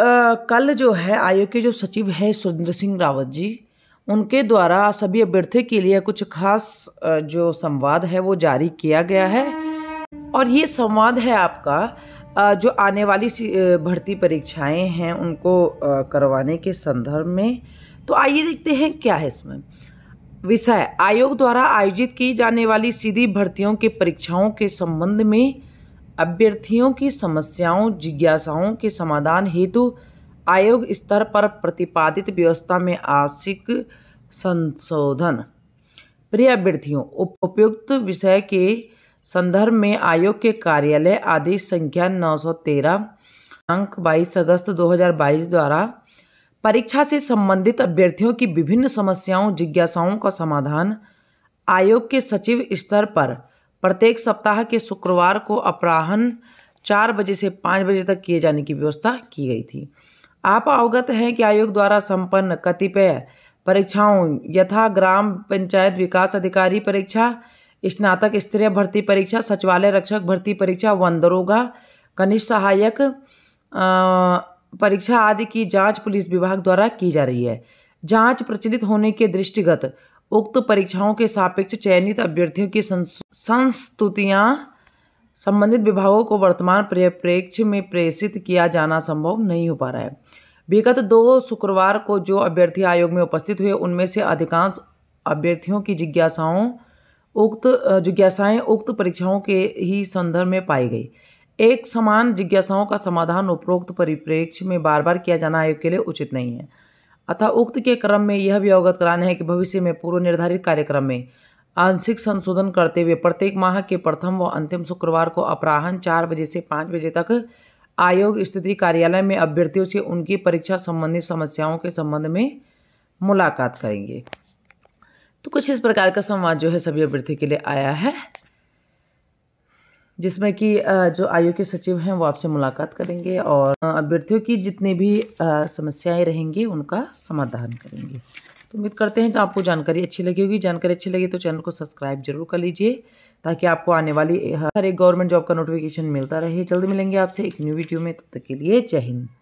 कल जो है आयोग के जो सचिव है सुरेंद्र सिंह रावत जी उनके द्वारा सभी अभ्यर्थियों के लिए कुछ खास जो संवाद है वो जारी किया गया है और ये संवाद है आपका जो आने वाली भर्ती परीक्षाएं हैं उनको करवाने के संदर्भ में तो आइए देखते हैं क्या है इसमें विषय आयोग द्वारा आयोजित की जाने वाली सीधी भर्तियों के परीक्षाओं के संबंध में अभ्यर्थियों की समस्याओं जिज्ञासाओं के समाधान हेतु आयोग स्तर पर प्रतिपादित व्यवस्था में आशिक संशोधन प्रिय अभ्यर्थियों उपयुक्त विषय के संदर्भ में आयोग के कार्यालय आदेश संख्या 913 अंक 22 अगस्त 2022 द्वारा परीक्षा से संबंधित अभ्यर्थियों की विभिन्न समस्याओं जिज्ञासाओं का समाधान आयोग के सचिव स्तर पर प्रत्येक सप्ताह के शुक्रवार को अपराहन चार बजे से पाँच बजे तक किए जाने की व्यवस्था की गई थी आप अवगत हैं कि आयोग द्वारा संपन्न कतिपय परीक्षाओं यथा ग्राम पंचायत विकास अधिकारी परीक्षा स्नातक स्तरीय भर्ती परीक्षा सचिवालय रक्षक भर्ती परीक्षा वन दरोगा कनिष्ठ सहायक परीक्षा आदि की जांच पुलिस विभाग द्वारा की जा रही है जांच प्रचलित होने के दृष्टिगत उक्त परीक्षाओं के सापेक्ष चयनित अभ्यर्थियों की संस्तुतियाँ संबंधित विभागों को वर्तमान परिप्रेक्ष्य में प्रेषित किया जाना संभव नहीं हो पा रहा है विगत दो शुक्रवार को जो अभ्यर्थी आयोग में उपस्थित हुए उनमें से अधिकांश अभ्यर्थियों की जिज्ञासाओं उक्त जिज्ञासाएं उक्त परीक्षाओं के ही संदर्भ में पाई गई एक समान जिज्ञासाओं का समाधान उपरोक्त परिप्रेक्ष्य में बार बार किया जाना आयोग के लिए उचित नहीं है अतः उक्त के क्रम में यह भी अवगत कराना है कि भविष्य में पूर्व निर्धारित कार्यक्रम में आंशिक संशोधन करते हुए प्रत्येक माह के प्रथम व अंतिम शुक्रवार को अपराहन चार बजे से पाँच बजे तक आयोग स्थिति कार्यालय में अभ्यर्थियों से उनकी परीक्षा संबंधी समस्याओं के संबंध में मुलाकात करेंगे तो कुछ इस प्रकार का संवाद जो है सभी अभ्यर्थियों के लिए आया है जिसमें कि जो आयोग के सचिव हैं वो आपसे मुलाकात करेंगे और अभ्यर्थियों की जितनी भी समस्याएं रहेंगी उनका समाधान करेंगे तो उम्मीद करते हैं तो आपको जानकारी अच्छी लगी होगी जानकारी अच्छी लगी तो चैनल को सब्सक्राइब जरूर कर लीजिए ताकि आपको आने वाली हर एक गवर्नमेंट जॉब का नोटिफिकेशन मिलता रहे जल्द मिलेंगे आपसे एक न्यू वीडियो में तब तक के लिए जय हिंद